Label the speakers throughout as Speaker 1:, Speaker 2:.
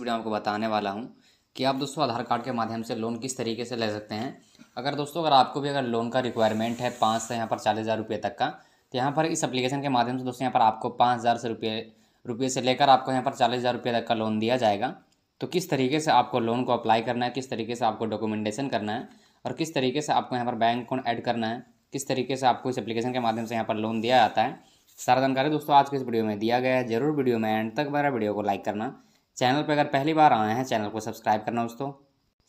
Speaker 1: video आपको बताने वाला हूँ कि आप दोस्तों आधार कार्ड के माध्यम से लोन किस तरीके से ले सकते हैं अगर दोस्तों अगर आपको भी अगर लोन का रिक्वायरमेंट है पाँच से यहाँ पर चालीस हज़ार रुपये तक का तो यहाँ पर इस एप्लीकेशन के माध्यम से दोस्तों यहाँ पर आपको पाँच हज़ार से रुपये रुपये से लेकर आपको यहाँ पर चालीस हज़ार रुपये तक का लोन दिया जाएगा तो किस तरीके से आपको लोन को अप्लाई करना है किस तरीके से आपको डॉक्यूमेंटेशन करना है और किस तरीके से आपको यहाँ पर बैंक अकाउंट ऐड करना है किस तरीके से आपको इस एप्लीकेशन के माध्यम से यहाँ पर लोन दिया जाता है सारा जानकारी दोस्तों आज के इस वीडियो में दिया गया है जरूर वीडियो में एंड तक मेरा वीडियो को लाइक करना चैनल पर अगर पहली बार आए हैं चैनल को सब्सक्राइब करना दोस्तों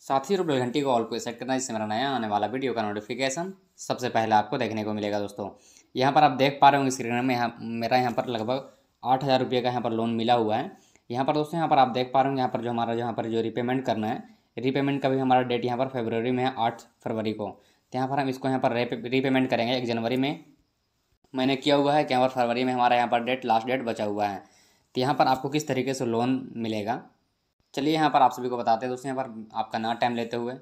Speaker 1: साथ ही रुपये घंटी को ऑल को सेट करना जिससे मेरा नया आने वाला वीडियो का नोटिफिकेशन सबसे पहले आपको देखने को मिलेगा दोस्तों यहाँ पर आप देख पा रहे होंगे स्क्रीन में यहाँ मेरा यहाँ पर लगभग आठ हज़ार रुपये का यहाँ पर लोन मिला हुआ है यहाँ पर दोस्तों यहाँ पर आप देख पा रहे होंगे यहाँ पर जो हमारा यहाँ पर जो रिपेमेंट करना है रीपेमेंट का भी हमारा डेट यहाँ पर फेबररी में है आठ फरवरी को तो यहाँ पर हम इसको यहाँ पर रीपेमेंट करेंगे एक जनवरी में मैंने किया हुआ है कि यहाँ पर फरवरी में हमारा यहाँ पर डेट लास्ट डेट बचा हुआ है तो यहाँ पर आपको किस तरीके से लोन मिलेगा चलिए यहाँ पर आप सभी को बताते हैं दोस्तों यहाँ पर आपका ना टाइम लेते हुए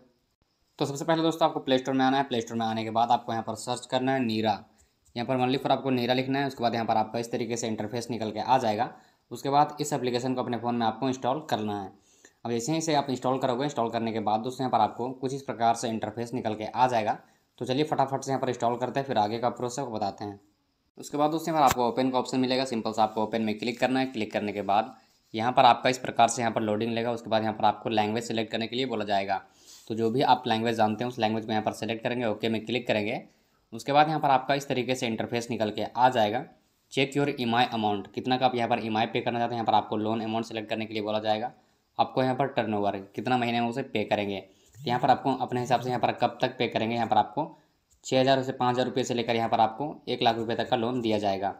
Speaker 1: तो सबसे पहले दोस्तों आपको प्ले स्टोर में आना है प्ले स्टोर में आने के बाद आपको यहाँ पर सर्च करना है नीरा यहाँ पर मान फॉर आपको नीरा लिखना है उसके बाद यहाँ पर आपका इस तरीके से इंटरफेस निकल के आ जाएगा उसके बाद इस एप्लीकेशन को अपने फ़ोन में आपको इंस्टॉल करना है अब जैसे ही इसे आप इंस्टॉल करोगे इंस्टॉल करने के बाद दोस्तों यहाँ पर आपको कुछ इस प्रकार से इंटरफेस निकल के आ जाएगा तो चलिए फटाफट से यहाँ पर इंस्टॉल करते हैं फिर आगे का प्रोसेस को बताते हैं उसके बाद दोस्तों यहाँ पर आपको ओपन का ऑप्शन मिलेगा सिंपल सा आपको ओपन में क्लिक करना है क्लिक करने के बाद यहाँ पर आपका इस प्रकार से यहाँ पर लोडिंग लेगा उसके बाद यहाँ पर आपको लैंग्वेज सेलेक्ट करने के लिए बोला जाएगा तो जो भी आप लैंग्वेज जानते हैं उस लैंग्वेज को यहाँ पर सेलेक्ट करेंगे ओके में क्लिक करेंगे उसके बाद यहाँ पर आपका इस तरीके से इंटरफेस निकल के आ जाएगा चेक योर ई अमाउंट कितना का आप यहाँ पर ई पे करना चाहते हैं यहाँ पर आपको लोन अमाउंट सेलेक्ट करने के लिए बोला जाएगा आपको यहाँ पर टर्नओवर कितना महीने में उसे पे करेंगे तो यहाँ पर आपको अपने हिसाब से यहाँ पर कब तक पे करेंगे यहाँ पर आपको छः हज़ार से पाँच हज़ार रुपये से लेकर यहाँ पर आपको एक लाख रुपये तक का लोन दिया जाएगा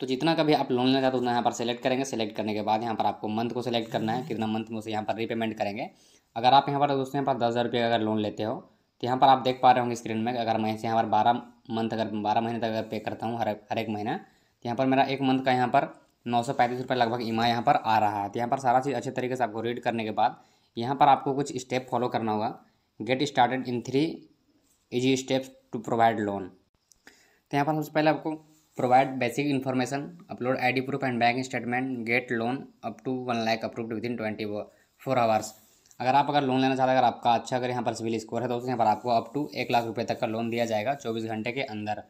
Speaker 1: तो जितना कभी आप लोन लेना चाहते हो उतना यहाँ पर सेलेक्ट करेंगे सेलेक्ट करने के बाद यहाँ पर आपको मंथ को सेलेक्ट करना है कितना मंथ में उसे यहाँ पर रीपेमेंट करेंगे अगर आप यहाँ पर दोस्तों यहाँ पर दस हज़ार रुपये अगर लोन लेते हो तो यहाँ पर आप देख पा रहे होंगे स्क्रीन में अगर मैं यहाँ पर बारह मंथ अगर बारह महीने तक अगर पे करता हूँ हर हर एक महीना तो यहाँ पर मेरा एक मंथ का यहाँ पर नौ सौ पैंतीस रुपये लगभग ई यहाँ पर आ रहा है तो यहाँ पर सारा चीज़ अच्छे तरीके से आपको रीड करने के बाद यहाँ पर आपको कुछ स्टेप फॉलो करना होगा get started in three easy steps to provide loan तो यहाँ पर सबसे पहले आपको provide basic information upload the proof and bank statement get loan up to one lakh approved within twenty four hours अगर आप अगर लोन लेना चाहते हैं अगर आपका अच्छा अगर यहाँ पर सिविल स्कोर है तो यहाँ पर आपको अप टू एक लाख रुपये तक का लोन दिया जाएगा चौबीस घंटे के अंदर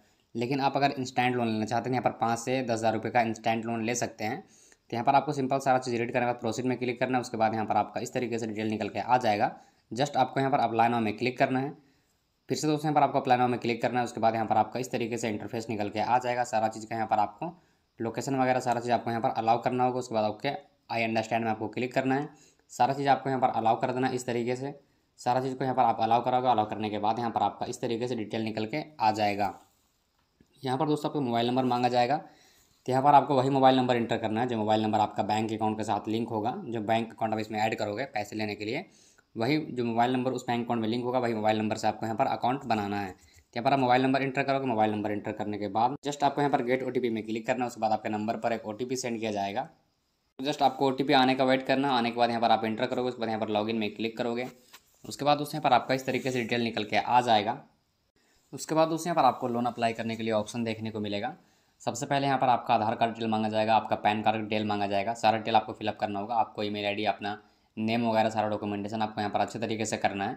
Speaker 1: लेकिन आप अगर इंस्टेंट लोन लेना चाहते हैं यहाँ पर पाँच से दस हज़ार रुपये का इंस्टेंट लोन ले सकते हैं तो यहाँ पर आपको सिंपल सारा चीज़ रीड करने के बाद प्रोसीड में क्लिक करना है उसके बाद यहाँ पर आपका इस तरीके से डिटेल निकल के आ जाएगा जस्ट आपको यहाँ पर अपलाइन में क्लिक करना है फिर से दोस्तों यहाँ पर आपको अप्लाई नाउ में क्लिक करना है उसके बाद यहाँ पर आपका इस तरीके से इंटरफेस निकल के आ जाएगा सारा चीज़ का यहाँ पर आपको लोकेशन वगैरह सारा चीज़ आपको यहाँ पर अलाउ करना होगा उसके बाद आपके आई अंडरस्टैंड में आपको क्लिक करना है सारा चीज़ आपको यहाँ पर अलाउ कर देना इस तरीके से सारा चीज़ को यहाँ पर आप अलाउ कराओगे अलाउ करने के बाद यहाँ पर आपका इस तरीके से डिटेल निकल के आ जाएगा यहाँ पर दोस्तों आपको मोबाइल नंबर मांगा जाएगा तो यहाँ पर आपको वही मोबाइल नंबर इंटर करना है जो मोबाइल नंबर आपका बैंक अकाउंट के साथ लिंक होगा जो बैंक अकाउंट आप इसमें ऐड करोगे पैसे लेने के लिए वही जो मोबाइल नंबर उस बैंक अकाउंट में लिंक होगा वही मोबाइल नंबर से आपको यहाँ पर अकाउंट बनाना है तो यहाँ पर आप मोबाइल नंबर एंटर करोगे मोबाइल नंबर एंटर करने के बाद जस्ट आपको यहाँ पर गेट ओ में क्लिक करना है उसके बाद आपके नंबर पर एक ओ सेंड किया जाएगा तो जस्ट आपको ओ आने का वेट करना आने के बाद यहाँ पर आप इंटर करोगे उसके बाद यहाँ पर लॉग में क्लिक करोगे उसके बाद उस यहाँ पर आपका इस तरीके से डिटेल निकल के आ जाएगा उसके बाद उस यहाँ पर आपको लोन अप्लाई करने के लिए ऑप्शन देखने को मिलेगा सबसे पहले यहाँ पर आपका आधार कार्ड डिटेल मांगा जाएगा आपका पैन कार्ड डिटेल मांगा जाएगा सारा डिटेल आपको फिलअप करना होगा आपको ईमेल आईडी अपना नेम वगैरह सारा डॉक्यूमेंटेशन आपको यहाँ पर अच्छे तरीके से करना है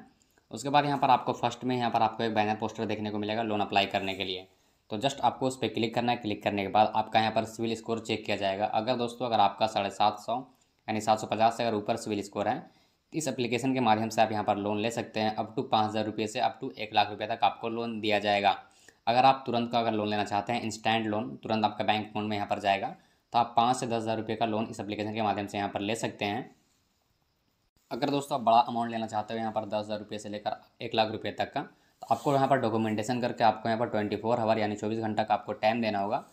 Speaker 1: उसके बाद यहाँ पर आपको फर्स्ट में यहाँ पर आपको एक बैनर पोस्टर देखने को मिलेगा लोन अप्लाई करने के लिए तो जस्ट आपको उस पर क्लिक करना है क्लिक करने के बाद आपका यहाँ पर सिविल स्कोर चेक किया जाएगा अगर दोस्तों अगर आपका साढ़े सात सौ यानी सात सौ पचास से अगर ऊपर सिविल स्कोर है तो इस एप्लीकेशन के माध्यम से आप यहाँ पर लोन ले सकते हैं अप टू पाँच हज़ार रुपये से अप टू एक लाख रुपये तक आपको लोन दिया जाएगा अगर आप तुरंत का अगर लोन लेना चाहते हैं इंस्टेंट लोन तुरंत आपका बैंक अकाउंट में यहाँ पर जाएगा तो आप पाँच से दस हज़ार रुपये का लोन इस एप्लीकेशन के माध्यम से यहाँ पर ले सकते हैं अगर दोस्तों आप बड़ा अमाउंट लेना चाहते हो यहाँ पर दस हज़ार रुपये से लेकर एक लाख रुपये तक का तो आपको यहाँ पर डॉक्यूमेंटेशन करके आपको यहाँ पर ट्वेंटी फोर आवर यानी चौबीस घंटा का आपको टाइम देना होगा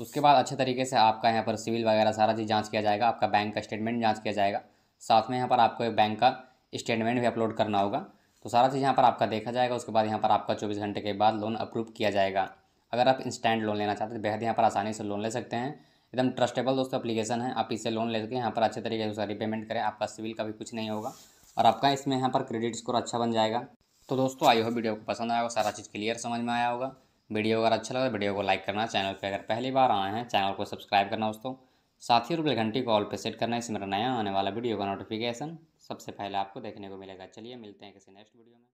Speaker 1: उसके बाद अच्छे तरीके से आपका यहाँ पर सिविल वगैरह सारा चीज़ जाँच किया जाएगा आपका बैंक का स्टेटमेंट जाँच किया जाएगा साथ में यहाँ पर आपको एक बैंक का स्टेटमेंट भी अपलोड करना होगा तो सारा चीज़ यहाँ पर आपका देखा जाएगा उसके बाद यहाँ पर आपका चौबीस घंटे के बाद लोन अप्रूव किया जाएगा अगर आप इंस्टेंट लोन लेना चाहते हैं तो बेहद यहाँ पर आसानी से लोन ले सकते हैं एकदम ट्रस्टेबल दोस्तों एप्लीकेशन है आप इसे लोन लेके यहाँ पर अच्छे तरीके से रिपेमेंट करें आपका सिविल का भी कुछ नहीं होगा और आपका इसमें यहाँ पर क्रेडिट स्कोर अच्छा बन जाएगा तो दोस्तों आई हो वीडियो को पसंद आएगा सारा चीज़ क्लियर समझ में आया होगा वीडियो अगर अच्छा लगा वीडियो को लाइक करना चैनल पर अगर पहली बार आए हैं चैनल को सब्सक्राइब करना दोस्तों साथ ही रुपये घंटी को ऑल पे सेट करना इसमें मेरा नया आने वाला वीडियो का नोटिफिकेशन सबसे पहले आपको देखने को मिलेगा चलिए मिलते हैं किसी नेक्स्ट वीडियो में